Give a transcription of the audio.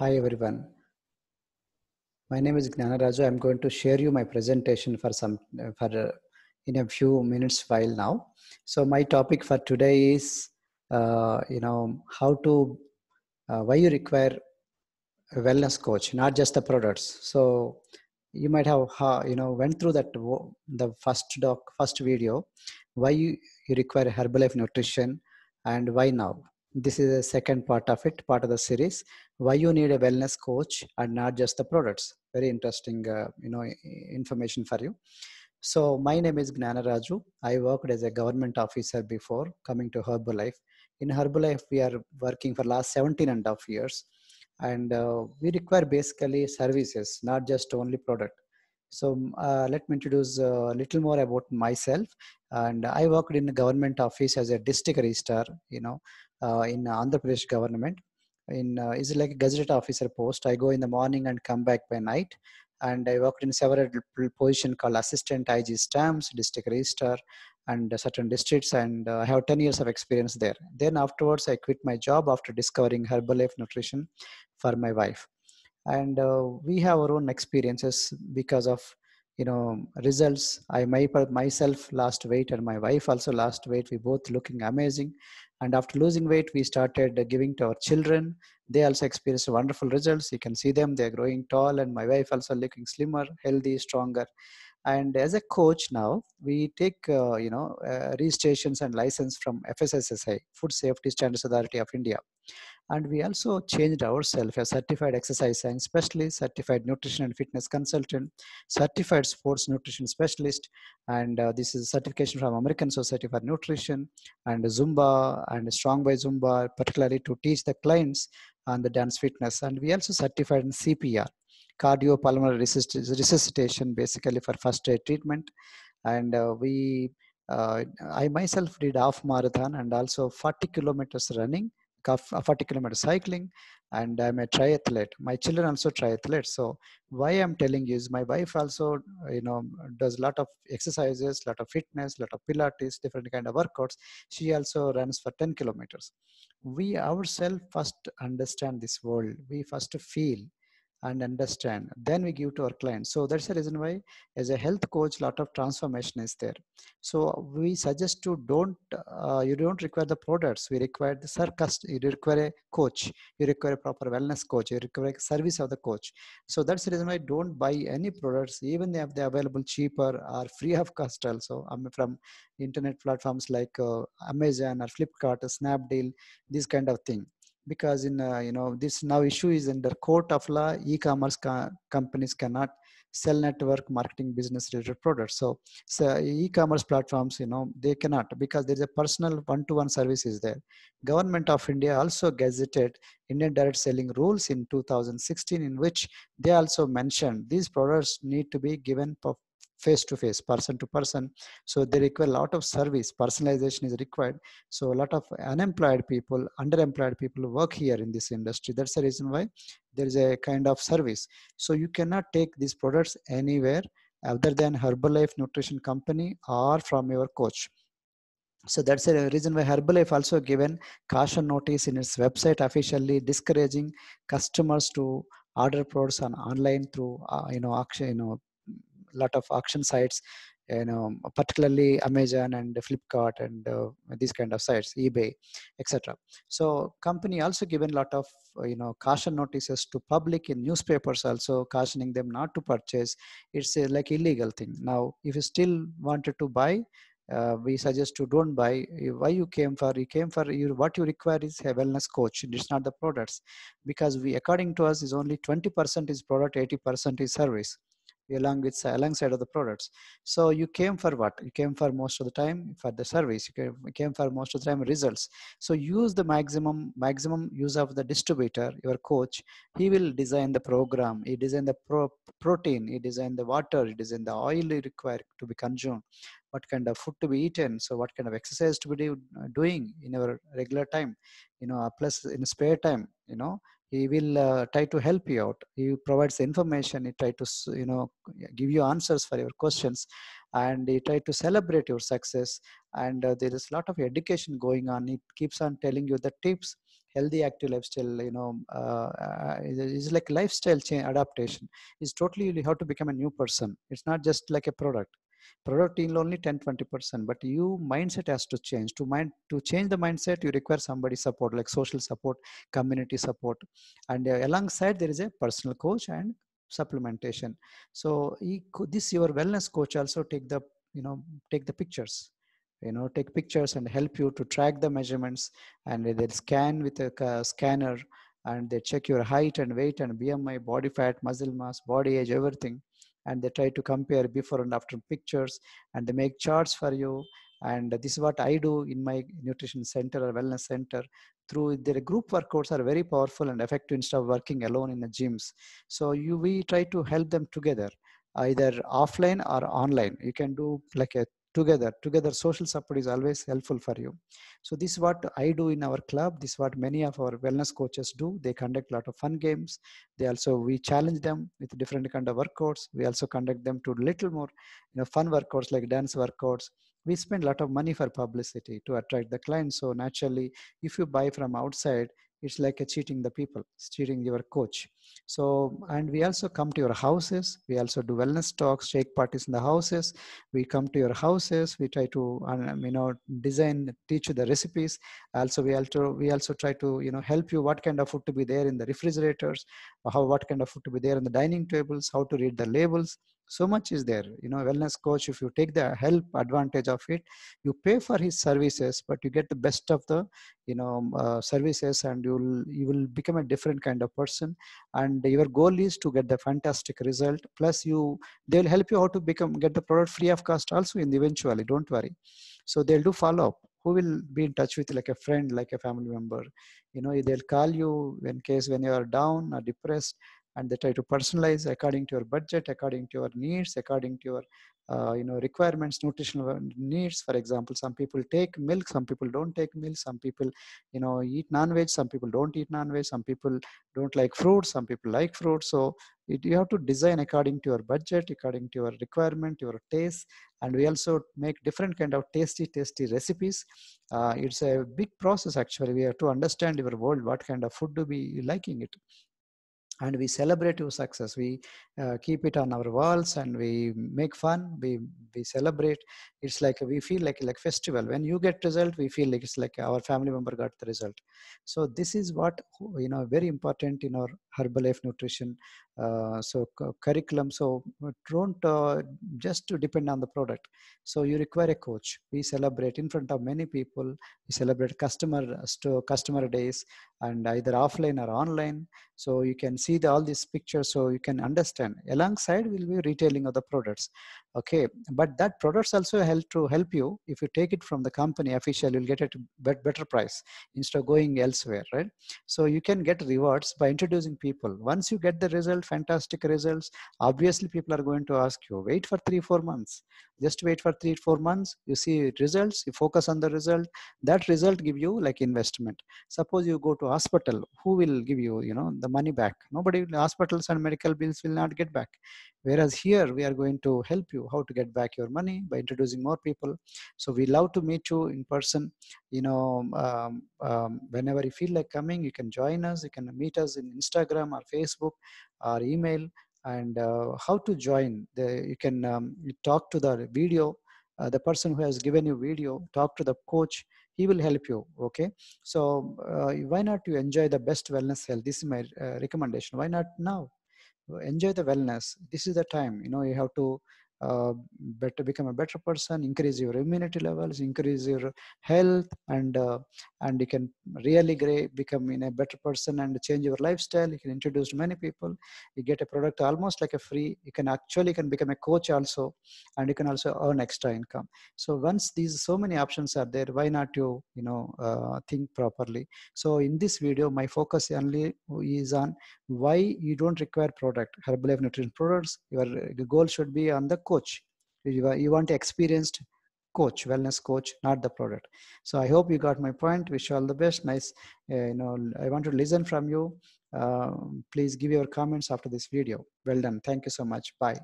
Hi everyone. My name is Gnanaraju. I'm going to share you my presentation for some for uh, in a few minutes while now. So my topic for today is uh, you know how to uh, why you require a wellness coach, not just the products. So you might have you know went through that the first doc first video why you, you require herbalife nutrition and why now this is the second part of it part of the series why you need a wellness coach and not just the products very interesting uh, you know information for you so my name is gnana raju i worked as a government officer before coming to herbalife in herbalife we are working for last 17 and a half years and uh, we require basically services not just only product so uh, let me introduce a uh, little more about myself and i worked in a government office as a district registrar you know uh, in andhra pradesh government in uh, is like a gazette officer post i go in the morning and come back by night and i worked in several position called assistant ig stamps district registrar and certain districts and uh, i have 10 years of experience there then afterwards i quit my job after discovering herbalife nutrition for my wife and uh, we have our own experiences because of you know results i myself lost weight and my wife also lost weight we both looking amazing and after losing weight we started giving to our children they also experienced wonderful results you can see them they're growing tall and my wife also looking slimmer healthy stronger and as a coach now we take uh, you know uh, registrations and license from fssi food safety standards authority of india and we also changed ourselves a certified exercise science specialist, certified nutrition and fitness consultant, certified sports nutrition specialist, and uh, this is certification from American Society for Nutrition and Zumba and Strong by Zumba, particularly to teach the clients on the dance fitness. And we also certified in CPR, cardiopulmonary resuscitation, basically for first aid treatment. And uh, we uh, I myself did half marathon and also 40 kilometers running of 40 kilometer cycling and i'm a triathlete my children also triathlete so why i'm telling you is my wife also you know does a lot of exercises lot of fitness lot of pilates different kind of workouts she also runs for 10 kilometers we ourselves first understand this world we first feel and understand then we give to our clients so that's the reason why as a health coach lot of transformation is there so we suggest to don't uh, you don't require the products we require the circus you require a coach you require a proper wellness coach you require a service of the coach so that's the reason why don't buy any products even if they're available cheaper or free of cost also i mean from internet platforms like uh, amazon or flipkart or snapdeal this kind of thing because in uh, you know this now issue is under court of law e-commerce companies cannot sell network marketing business related products so, so e-commerce platforms you know they cannot because there is a personal one-to-one service is there government of india also gazetted indian direct selling rules in 2016 in which they also mentioned these products need to be given face to face person to person so they require a lot of service personalization is required so a lot of unemployed people underemployed people work here in this industry that's the reason why there is a kind of service so you cannot take these products anywhere other than herbalife nutrition company or from your coach so that's the reason why Herbalife also given caution notice in its website officially discouraging customers to order products on online through uh, you know auction you know lot of auction sites you know particularly amazon and flipkart and uh, these kind of sites ebay etc so company also given lot of uh, you know caution notices to public in newspapers also cautioning them not to purchase it's a, like illegal thing now if you still wanted to buy uh, we suggest to don't buy why you came for you came for you what you require is a wellness coach it's not the products because we according to us is only 20% is product 80% is service along with uh, alongside of the products so you came for what you came for most of the time for the service you came for most of the time results so use the maximum maximum use of the distributor your coach he will design the program he design the pro- protein he design the water he design the oil required to be consumed what kind of food to be eaten so what kind of exercise to be do, doing in our regular time you know plus in spare time you know he will uh, try to help you out he provides information he try to you know give you answers for your questions and he try to celebrate your success and uh, there is a lot of education going on he keeps on telling you the tips healthy active lifestyle you know uh, is like lifestyle change adaptation is totally you have to become a new person it's not just like a product product team only 10 20% but you mindset has to change to mind to change the mindset you require somebody support like social support community support and uh, alongside there is a personal coach and supplementation so he, this your wellness coach also take the you know take the pictures you know take pictures and help you to track the measurements and they'll scan with a uh, scanner and they check your height and weight and bmi body fat muscle mass body age everything and they try to compare before and after pictures and they make charts for you and this is what i do in my nutrition center or wellness center through their group workouts are very powerful and effective instead of working alone in the gyms so you we try to help them together either offline or online you can do like a together together social support is always helpful for you so this is what i do in our club this is what many of our wellness coaches do they conduct a lot of fun games they also we challenge them with different kind of workouts we also conduct them to little more you know fun workouts like dance workouts we spend a lot of money for publicity to attract the clients so naturally if you buy from outside it's like a cheating the people cheating your coach so and we also come to your houses we also do wellness talks shake parties in the houses we come to your houses we try to um, you know design teach you the recipes also we also we also try to you know help you what kind of food to be there in the refrigerators how what kind of food to be there in the dining tables how to read the labels so much is there you know wellness coach if you take the help advantage of it you pay for his services but you get the best of the you know um, uh, services and you'll you will become a different kind of person and your goal is to get the fantastic result plus you they will help you how to become get the product free of cost also in eventually don't worry so they'll do follow up who will be in touch with like a friend like a family member you know they'll call you in case when you are down or depressed and they try to personalize according to your budget according to your needs according to your uh, you know requirements nutritional needs for example some people take milk some people don't take milk some people you know eat non-veg some people don't eat non-veg some people don't like fruit some people like fruit so it, you have to design according to your budget according to your requirement your taste and we also make different kind of tasty tasty recipes uh, it's a big process actually we have to understand your world what kind of food do we liking it and we celebrate your success we uh, keep it on our walls and we make fun we we celebrate it's like we feel like like festival when you get result we feel like it's like our family member got the result so this is what you know very important in our Herbalife nutrition, uh, so curriculum. So don't uh, just depend on the product. So you require a coach. We celebrate in front of many people. We celebrate customer customer days and either offline or online. So you can see the, all these pictures. So you can understand. Alongside will be retailing of the products. Okay, but that products also help to help you if you take it from the company official you'll get it better price instead of going elsewhere right so you can get rewards by introducing people. Once you get the result, fantastic results, obviously people are going to ask you, wait for three, four months. Just wait for three, four months. You see results, you focus on the result. That result give you like investment. Suppose you go to hospital, who will give you, you know, the money back? Nobody, hospitals and medical bills will not get back. Whereas here we are going to help you how to get back your money by introducing more people. So we love to meet you in person, you know, um, um, whenever you feel like coming, you can join us. You can meet us in Instagram or Facebook or email. And uh, how to join? The, you can um, talk to the video, uh, the person who has given you video. Talk to the coach. He will help you. Okay. So uh, why not you enjoy the best wellness health? This is my uh, recommendation. Why not now? Enjoy the wellness. This is the time. You know you have to uh, better become a better person increase your immunity levels increase your health and uh, and you can really great, become in a better person and change your lifestyle you can introduce many people you get a product almost like a free you can actually can become a coach also and you can also earn extra income so once these so many options are there why not you you know uh, think properly so in this video my focus only is on why you don't require product herbal life nutrition products your goal should be on the coach you want experienced coach wellness coach not the product so i hope you got my point wish you all the best nice uh, you know i want to listen from you uh, please give your comments after this video well done thank you so much bye